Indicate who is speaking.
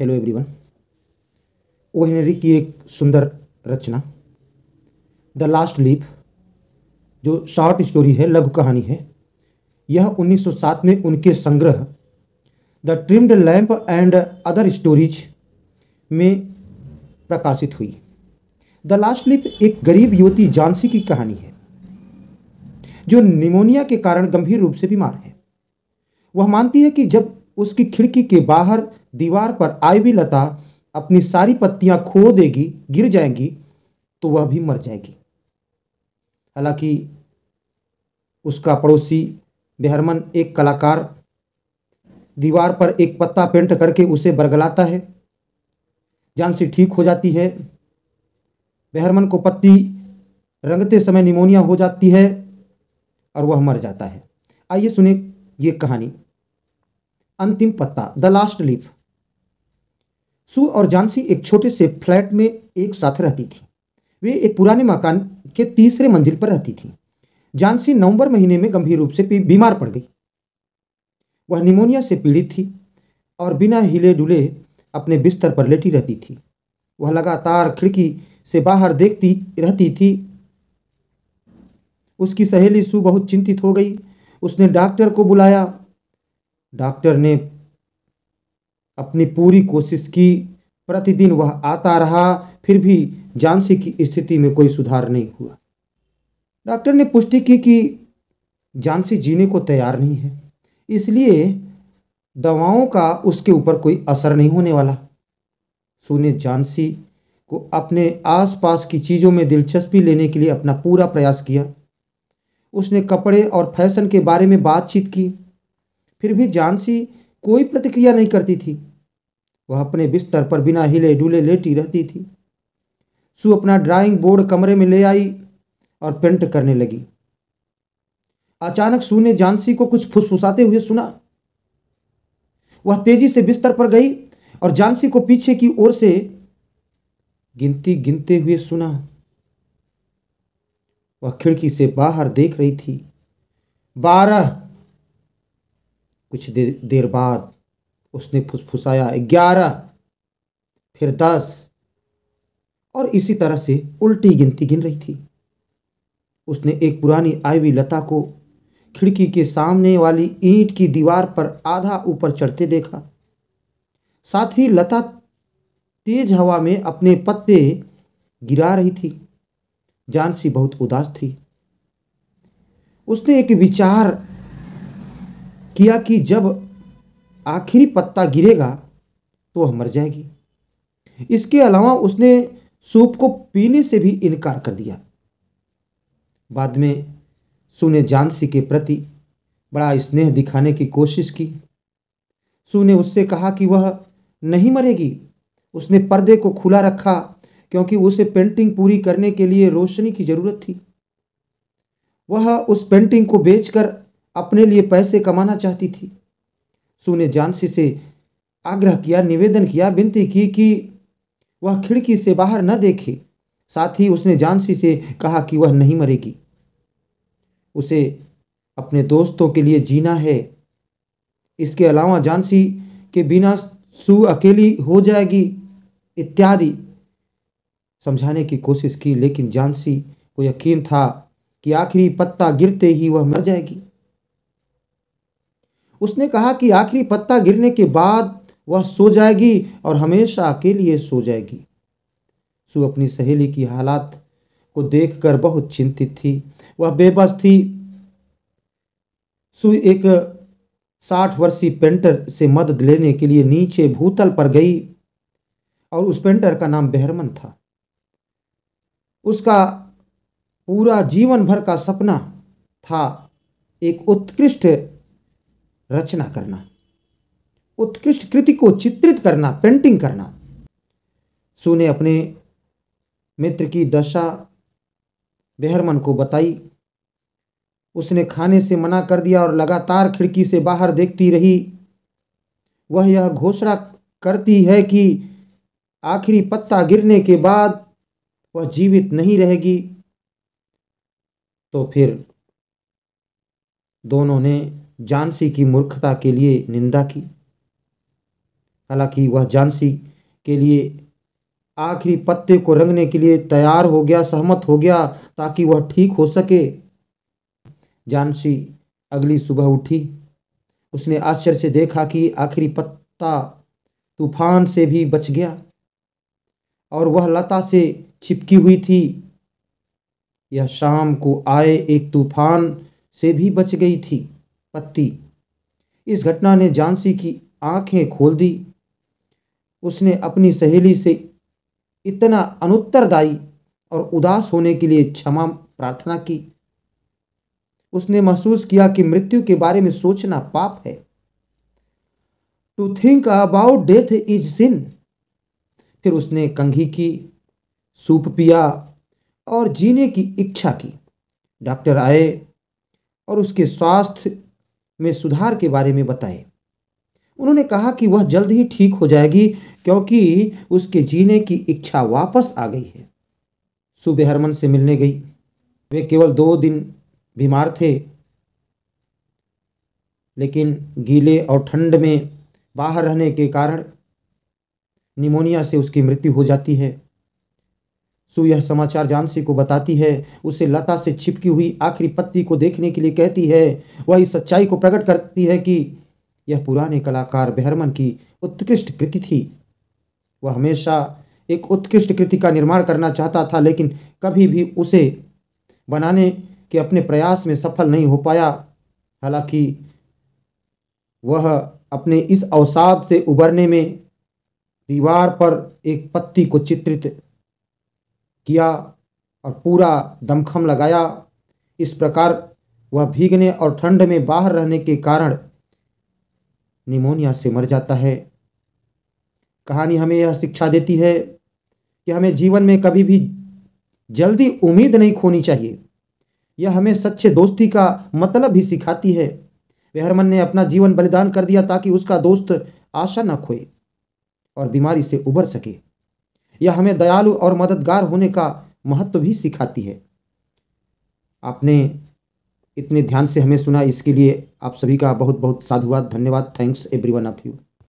Speaker 1: hello everyone O Henry की एक सुंदर रचना द लास्ट लीप जो शॉर्ट स्टोरी है लघु कहानी है यह 1907 में उनके संग्रह the trimmed lamp and other stories में प्रकाशित हुई द लास्ट लिप एक गरीब युवती जानसी की कहानी है जो निमोनिया के कारण गंभीर रूप से बीमार है वह मानती है कि जब उसकी खिड़की के बाहर दीवार पर आई भी लता अपनी सारी पत्तियां खो देगी गिर जाएंगी तो वह भी मर जाएगी हालांकि उसका पड़ोसी बेहरमन एक कलाकार दीवार पर एक पत्ता पेंट करके उसे बरगलाता है जानसी ठीक हो जाती है बेहरमन को पत्ती रंगते समय निमोनिया हो जाती है और वह मर जाता है आइए सुने ये कहानी अंतिम पत्ता द लास्ट लीफ सू और जानसी एक छोटे से फ्लैट में एक साथ रहती थी वे एक पुराने मकान के तीसरे मंजिल पर रहती थी जानसी नवंबर महीने में गंभीर रूप से बीमार पड़ गई वह निमोनिया से पीड़ित थी और बिना हिले डुले अपने बिस्तर पर लेटी रहती थी वह लगातार खिड़की से बाहर देखती रहती थी उसकी सहेली सू बहुत चिंतित हो गई उसने डॉक्टर को बुलाया डॉक्टर ने अपनी पूरी कोशिश की प्रतिदिन वह आता रहा फिर भी जानसी की स्थिति में कोई सुधार नहीं हुआ डॉक्टर ने पुष्टि की कि जानसी जीने को तैयार नहीं है इसलिए दवाओं का उसके ऊपर कोई असर नहीं होने वाला सुने जानसी को अपने आसपास की चीज़ों में दिलचस्पी लेने के लिए अपना पूरा प्रयास किया उसने कपड़े और फैशन के बारे में बातचीत की फिर भी जानसी कोई प्रतिक्रिया नहीं करती थी वह अपने बिस्तर पर बिना हिले डुले लेटी रहती थी सु अपना ड्राइंग बोर्ड कमरे में ले आई और पेंट करने लगी अचानक सु ने जानसी को कुछ फुसफुसाते हुए सुना वह तेजी से बिस्तर पर गई और जानसी को पीछे की ओर से गिनती गिनते हुए सुना वह खिड़की से बाहर देख रही थी बारह कुछ देर देर बाद उसने फुसफुसाया ग्यारह फिर दस और इसी तरह से उल्टी गिनती गिन रही थी उसने एक पुरानी आईवी लता को खिड़की के सामने वाली ईंट की दीवार पर आधा ऊपर चढ़ते देखा साथ ही लता तेज हवा में अपने पत्ते गिरा रही थी जानसी बहुत उदास थी उसने एक विचार किया कि जब आखिरी पत्ता गिरेगा तो वह मर जाएगी इसके अलावा उसने सूप को पीने से भी इनकार कर दिया बाद में सू ने जानसी के प्रति बड़ा स्नेह दिखाने की कोशिश की सू ने उससे कहा कि वह नहीं मरेगी उसने पर्दे को खुला रखा क्योंकि उसे पेंटिंग पूरी करने के लिए रोशनी की ज़रूरत थी वह उस पेंटिंग को बेचकर अपने लिए पैसे कमाना चाहती थी सू ने जानसी से आग्रह किया निवेदन किया विनती की कि वह खिड़की से बाहर न देखे साथ ही उसने जानसी से कहा कि वह नहीं मरेगी उसे अपने दोस्तों के लिए जीना है इसके अलावा जानसी के बिना सू अकेली हो जाएगी इत्यादि समझाने की कोशिश की लेकिन जानसी को यकीन था कि आखिरी पत्ता गिरते ही वह मर जाएगी उसने कहा कि आखिरी पत्ता गिरने के बाद वह सो जाएगी और हमेशा के लिए सो जाएगी सु अपनी सहेली की हालात को देखकर बहुत चिंतित थी वह बेबस थी सु एक साठ वर्षीय पेंटर से मदद लेने के लिए नीचे भूतल पर गई और उस पेंटर का नाम बेहरमन था उसका पूरा जीवन भर का सपना था एक उत्कृष्ट रचना करना उत्कृष्ट कृति को चित्रित करना पेंटिंग करना सू ने अपने मित्र की दशा बेहरमन को बताई उसने खाने से मना कर दिया और लगातार खिड़की से बाहर देखती रही वह यह घोषणा करती है कि आखिरी पत्ता गिरने के बाद वह जीवित नहीं रहेगी तो फिर दोनों ने जानसी की मूर्खता के लिए निंदा की हालांकि वह जानसी के लिए आखिरी पत्ते को रंगने के लिए तैयार हो गया सहमत हो गया ताकि वह ठीक हो सके जानसी अगली सुबह उठी उसने आश्चर्य से देखा कि आखिरी पत्ता तूफान से भी बच गया और वह लता से छिपकी हुई थी यह शाम को आए एक तूफान से भी बच गई थी पत्ती इस घटना ने झांसी की आंखें खोल दी उसने अपनी सहेली से इतना अनुत्तरदायी और उदास होने के लिए क्षमा प्रार्थना की उसने महसूस किया कि मृत्यु के बारे में सोचना पाप है to think about death is sin फिर उसने कंघी की सूप पिया और जीने की इच्छा की डॉक्टर आए और उसके स्वास्थ्य में सुधार के बारे में बताए उन्होंने कहा कि वह जल्द ही ठीक हो जाएगी क्योंकि उसके जीने की इच्छा वापस आ गई है सुबह हरमन से मिलने गई वे केवल दो दिन बीमार थे लेकिन गीले और ठंड में बाहर रहने के कारण निमोनिया से उसकी मृत्यु हो जाती है सो यह समाचार जानसी को बताती है उसे लता से छिपकी हुई आखिरी पत्ती को देखने के लिए कहती है वह इस सच्चाई को प्रकट करती है कि यह पुराने कलाकार बहरमन की उत्कृष्ट कृति थी वह हमेशा एक उत्कृष्ट कृति का निर्माण करना चाहता था लेकिन कभी भी उसे बनाने के अपने प्रयास में सफल नहीं हो पाया हालांकि वह अपने इस अवसाद से उबरने में दीवार पर एक पत्ती को चित्रित किया और पूरा दमखम लगाया इस प्रकार वह भीगने और ठंड में बाहर रहने के कारण निमोनिया से मर जाता है कहानी हमें यह शिक्षा देती है कि हमें जीवन में कभी भी जल्दी उम्मीद नहीं खोनी चाहिए यह हमें सच्चे दोस्ती का मतलब भी सिखाती है वेहरमन ने अपना जीवन बलिदान कर दिया ताकि उसका दोस्त आशा न खोए और बीमारी से उबर सके यह हमें दयालु और मददगार होने का महत्व भी सिखाती है आपने इतने ध्यान से हमें सुना इसके लिए आप सभी का बहुत बहुत साधुवाद धन्यवाद thanks every one of you